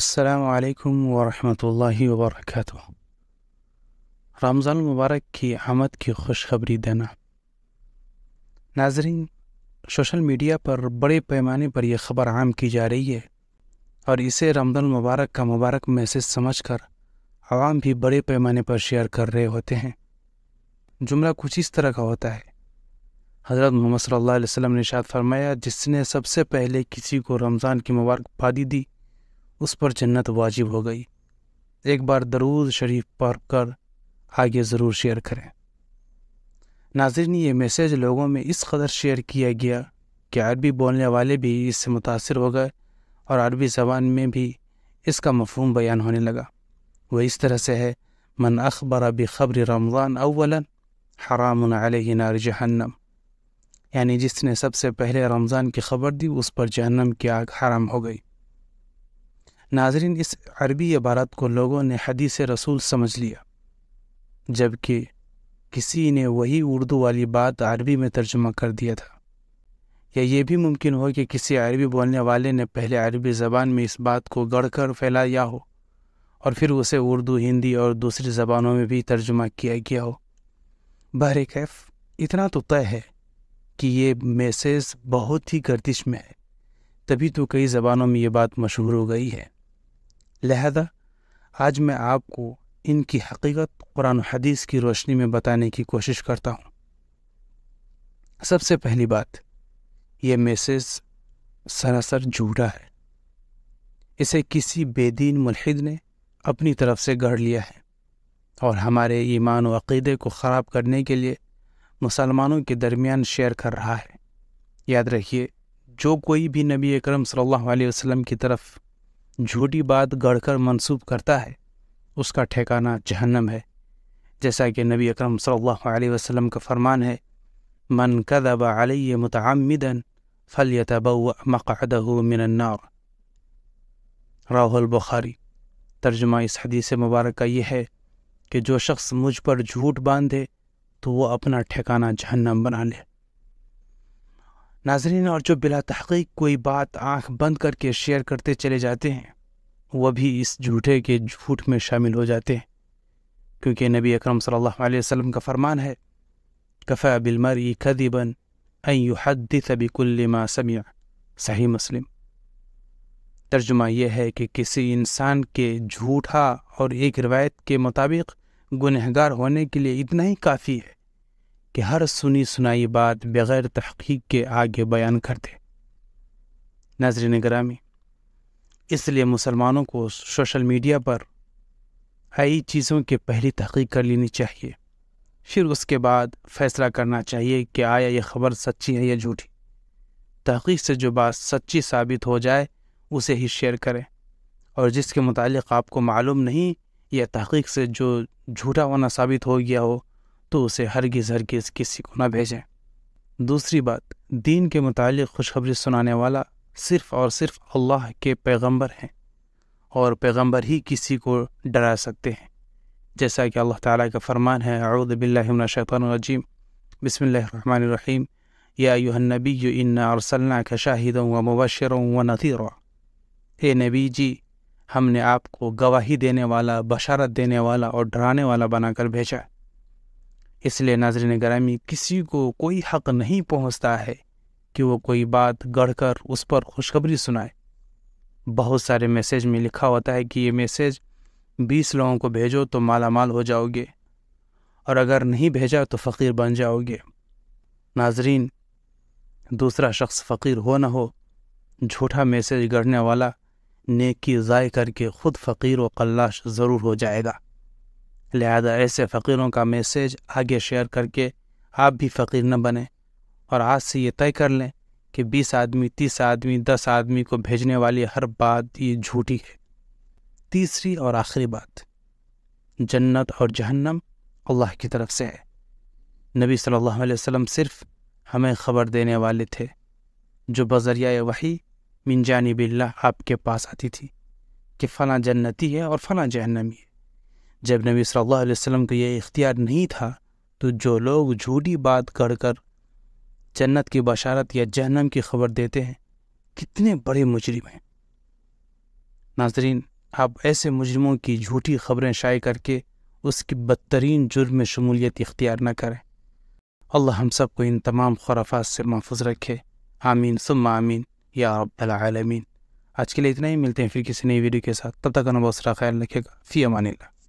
السلام علیکم ورحمۃ اللہ وبرکاتہ رمضان المبارک کی آمد کی خوشخبری دینا ناظرین سوشل میڈیا پر بڑے پیمانے پر یہ خبر عام کی جا رہی ہے اور اسے رمضان المبارک کا مبارک میسج سمجھ کر عوام بھی بڑے پیمانے پر شیئر کر رہے ہوتے ہیں جملہ کچھ اس طرح کا ہوتا ہے حضرت محمد صلی اللہ علیہ وسلم نے شاد فرمایا جس نے سب سے پہلے کسی کو رمضان کی مبارکبادی دی اس پر جنت واجب ہو گئی ایک بار درود شریف پڑھ کر آگے ضرور شیئر کریں ناظرین یہ میسیج لوگوں میں اس قدر شیئر کیا گیا کہ عربی بولنے والے بھی اس سے متاثر ہو گئے اور عربی زبان میں بھی اس کا مفہوم بیان ہونے لگا وہ اس طرح سے ہے من اخبر اب خبر رمضان اولا حرام علیہ نار جہنم یعنی جس نے سب سے پہلے رمضان کی خبر دی اس پر جہنم کی آگ حرام ہو گئی ناظرین اس عربی عبارت کو لوگوں نے حدیث رسول سمجھ لیا جبکہ کسی نے وہی اردو والی بات عربی میں ترجمہ کر دیا تھا یا یہ بھی ممکن ہو کہ کسی عربی بولنے والے نے پہلے عربی زبان میں اس بات کو گڑھ کر پھیلایا ہو اور پھر اسے اردو ہندی اور دوسری زبانوں میں بھی ترجمہ کیا گیا ہو بہر کیف اتنا تو طے ہے کہ یہ میسیز بہت ہی گردش میں ہے تبھی تو کئی زبانوں میں یہ بات مشہور ہو گئی ہے لہذا آج میں آپ کو ان کی حقیقت قرآن و حدیث کی روشنی میں بتانے کی کوشش کرتا ہوں سب سے پہلی بات یہ میسیز سراسر جھوٹا ہے اسے کسی بے دین ملحد نے اپنی طرف سے گڑھ لیا ہے اور ہمارے ایمان و عقیدے کو خراب کرنے کے لیے مسلمانوں کے درمیان شیئر کر رہا ہے یاد رکھیے جو کوئی بھی نبی اکرم صلی اللہ علیہ وسلم کی طرف جھوٹی بات گڑھ کر منسوب کرتا ہے اس کا ٹھکانہ جہنم ہے جیسا کہ نبی اکرم صلی اللہ علیہ وسلم کا فرمان ہے من کدب علیہ متعمدن فلی مقعده من راہ بخاری ترجمہ اس حدیث مبارک کا یہ ہے کہ جو شخص مجھ پر جھوٹ باندھے تو وہ اپنا ٹھکانہ جہنم بنا لے ناظرین اور جو بلا تحقیق کوئی بات آنکھ بند کر کے شیئر کرتے چلے جاتے ہیں وہ بھی اس جھوٹے کے جھوٹ میں شامل ہو جاتے ہیں کیونکہ نبی اکرم صلی اللہ علیہ وسلم کا فرمان ہے کفا بل مر کدیبن ایں حد ما سمع سمیا صحیح مسلم ترجمہ یہ ہے کہ کسی انسان کے جھوٹا اور ایک روایت کے مطابق گنہگار ہونے کے لیے اتنا ہی کافی ہے کہ ہر سنی سنائی بات بغیر تحقیق کے آگے بیان کر دے ناظرین گرامی اس لیے مسلمانوں کو شوشل میڈیا پر ہائی چیزوں کی پہلی تحقیق کر لینی چاہیے پھر اس کے بعد فیصلہ کرنا چاہیے کہ آیا یہ خبر سچی ہے یا جھوٹی تحقیق سے جو بات سچی ثابت ہو جائے اسے ہی شیئر کریں اور جس کے متعلق آپ کو معلوم نہیں یا تحقیق سے جو جھوٹا ہونا ثابت ہو گیا ہو تو اسے ہرگز ہرگز کسی کو نہ بھیجیں دوسری بات دین کے متعلق خوشخبری سنانے والا صرف اور صرف اللہ کے پیغمبر ہیں اور پیغمبر ہی کسی کو ڈرا سکتے ہیں جیسا کہ اللہ تعالیٰ کا فرمان ہے اعوذ باللہ من الشیطان الرجیم بسم اللہ الرحمن الرحیم یا ایوہ النبی انا ارسلناک شاہدا و مبشرا و نذیرا اے نبی جی ہم نے آپ کو گواہی دینے والا بشارت دینے والا اور ڈرانے والا بنا کر بھیجا اس لیے ناظرین گرامی کسی کو کوئی حق نہیں پہنچتا ہے کہ وہ کوئی بات گڑھ کر اس پر خوشخبری سنائے بہت سارے میسیج میں لکھا ہوتا ہے کہ یہ میسیج بیس لوگوں کو بھیجو تو مالا مال ہو جاؤ گے اور اگر نہیں بھیجا تو فقیر بن جاؤ گے ناظرین دوسرا شخص فقیر ہو نہ ہو جھوٹا میسیج گڑھنے والا نیکی ضائع کر کے خود فقیر و قلاش ضرور ہو جائے گا لہذا ایسے فقیروں کا میسیج آگے شیئر کر کے آپ بھی فقیر نہ بنیں اور آج سے یہ طے کر لیں کہ بیس آدمی تیس آدمی دس آدمی کو بھیجنے والی ہر بات یہ جھوٹی ہے تیسری اور آخری بات جنت اور جہنم اللہ کی طرف سے ہے نبی صلی اللہ علیہ وسلم صرف ہمیں خبر دینے والے تھے جو بذریعہ وہی جانب اللہ آپ کے پاس آتی تھی کہ فلاں جنتی ہے اور فلاں جہنمی ہے جب نبی صلی اللہ علیہ وسلم کو یہ اختیار نہیں تھا تو جو لوگ جھوٹی بات کر کر جنت کی بشارت یا جہنم کی خبر دیتے ہیں کتنے بڑے مجرم ہیں ناظرین آپ ایسے مجرموں کی جھوٹی خبریں شائع کر کے اس کی بدترین جرم میں شمولیت اختیار نہ کریں اللہ ہم سب کو ان تمام خرافات سے محفوظ رکھے آمین سم آمین یا رب العالمین آج کے لیے اتنا ہی ملتے ہیں پھر کسی نئی ویڈیو کے ساتھ تب تک سارا خیال رکھے گا فی امان اللہ